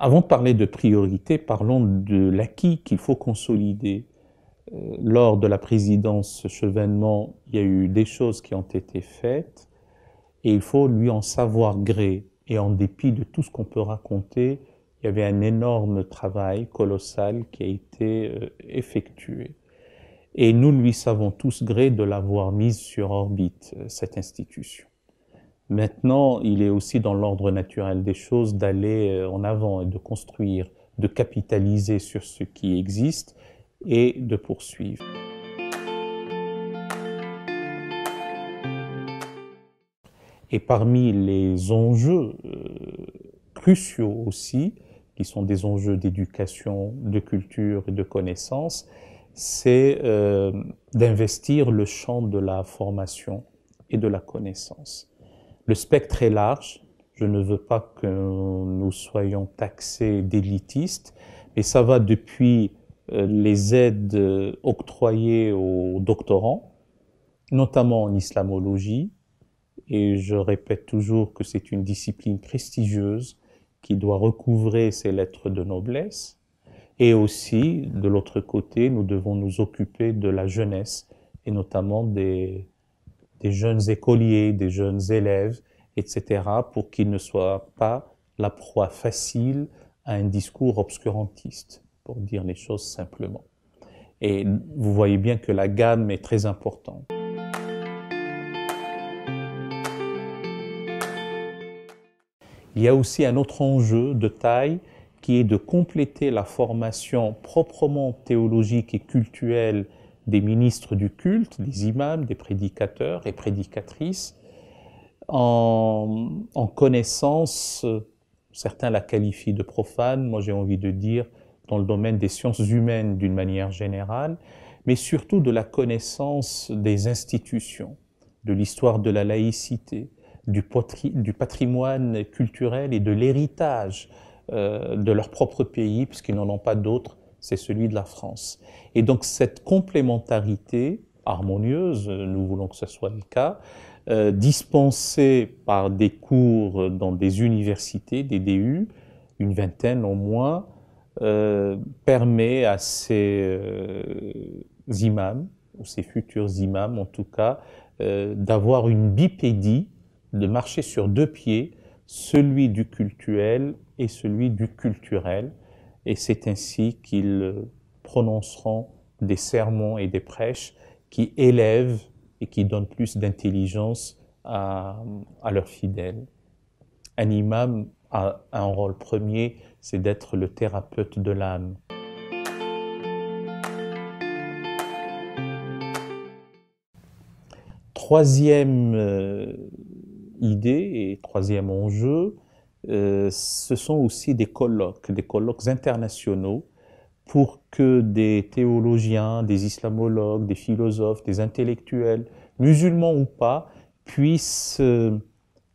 Avant de parler de priorité, parlons de l'acquis qu'il faut consolider. Euh, lors de la présidence Chevènement, il y a eu des choses qui ont été faites et il faut lui en savoir gré. Et en dépit de tout ce qu'on peut raconter, il y avait un énorme travail colossal qui a été euh, effectué. Et nous lui savons tous gré de l'avoir mise sur orbite, euh, cette institution. Maintenant, il est aussi dans l'ordre naturel des choses d'aller euh, en avant et de construire, de capitaliser sur ce qui existe et de poursuivre. Et parmi les enjeux euh, cruciaux aussi, qui sont des enjeux d'éducation, de culture et de connaissance, c'est euh, d'investir le champ de la formation et de la connaissance le spectre est large. Je ne veux pas que nous soyons taxés d'élitistes, mais ça va depuis euh, les aides octroyées aux doctorants, notamment en islamologie, et je répète toujours que c'est une discipline prestigieuse qui doit recouvrer ses lettres de noblesse, et aussi, de l'autre côté, nous devons nous occuper de la jeunesse, et notamment des, des jeunes écoliers, des jeunes élèves, etc., pour qu'ils ne soient pas la proie facile à un discours obscurantiste, pour dire les choses simplement. Et vous voyez bien que la gamme est très importante. Il y a aussi un autre enjeu de taille qui est de compléter la formation proprement théologique et culturelle des ministres du culte, des imams, des prédicateurs et prédicatrices, en, connaissance, certains la qualifient de profane, moi j'ai envie de dire dans le domaine des sciences humaines d'une manière générale, mais surtout de la connaissance des institutions, de l'histoire de la laïcité, du, patrimoine culturel et de l'héritage euh, de leur propre pays, puisqu'ils n'en ont pas d'autres, c'est celui de la France. Et donc cette complémentarité harmonieuse, nous voulons que ce soit le cas, euh, dispensée par des cours dans des universités, des DU, une vingtaine au moins, euh, permet à ces euh, imams, ou ces futurs imams en tout cas, d'avoir une bipédie, de marcher sur deux pieds, celui du cultuel et celui du culturel, et c'est ainsi qu'ils prononceront des sermons et des prêches qui élèvent et qui donnent plus d'intelligence à, à, leurs fidèles. Un imam a un rôle premier, c'est d'être le thérapeute de l'âme. Troisième euh, idée et troisième enjeu, euh, ce sont aussi des colloques, des colloques internationaux pour que des théologiens, des islamologues, des philosophes, des intellectuels, musulmans ou pas, puissent euh,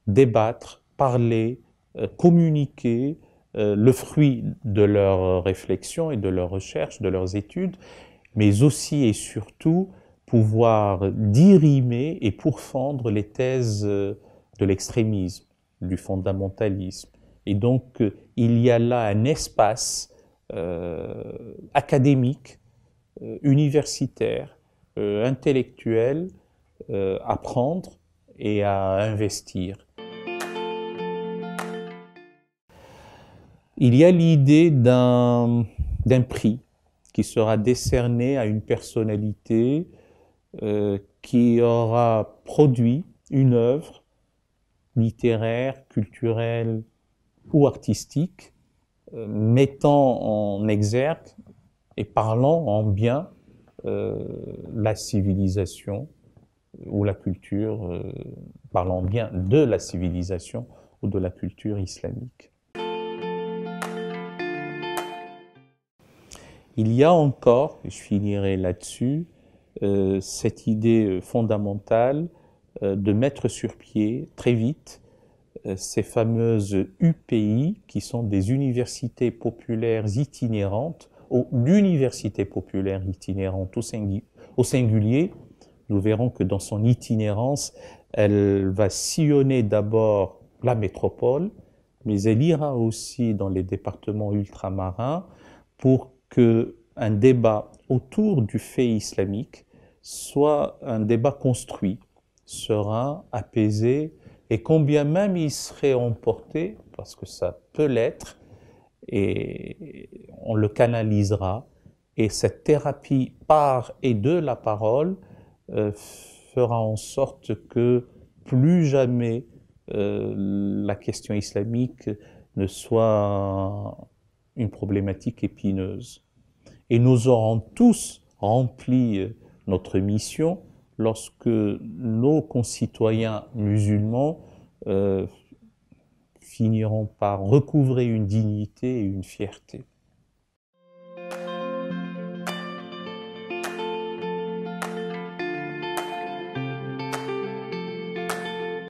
débattre, parler, euh, communiquer le fruit de leurs réflexions et de leurs recherches, de leurs études, mais aussi et surtout pouvoir dirimer et pourfendre les thèses de l'extrémisme du fondamentalisme. Et donc, euh, il y a là un espace euh, académique, euh, universitaire, intellectuel à prendre et à investir. Il y a l'idée d'un prix qui sera décerné à une personnalité qui aura produit une œuvre littéraire, culturel ou artistique, euh, mettant en exergue et parlant en bien euh, la civilisation ou la culture, euh, parlant bien de la civilisation ou de la culture islamique. Il y a encore, je finirai là-dessus, cette idée fondamentale euh, de mettre sur pied très vite euh, ces fameuses UPI, qui sont des universités populaires itinérantes, ou l'université populaire itinérante au, singulier. Nous verrons que dans son itinérance, elle va sillonner d'abord la métropole, mais elle ira aussi dans les départements ultramarins pour que un débat autour du fait islamique soit un débat construit, sera apaisé, et combien même il serait emporté, parce que ça peut l'être, et on le canalisera. Et cette thérapie par et de la parole euh, fera en sorte que plus jamais euh, la question islamique ne soit une problématique épineuse. Et nous aurons tous rempli euh, notre mission lorsque nos concitoyens musulmans euh, finiront par recouvrer une dignité et une fierté.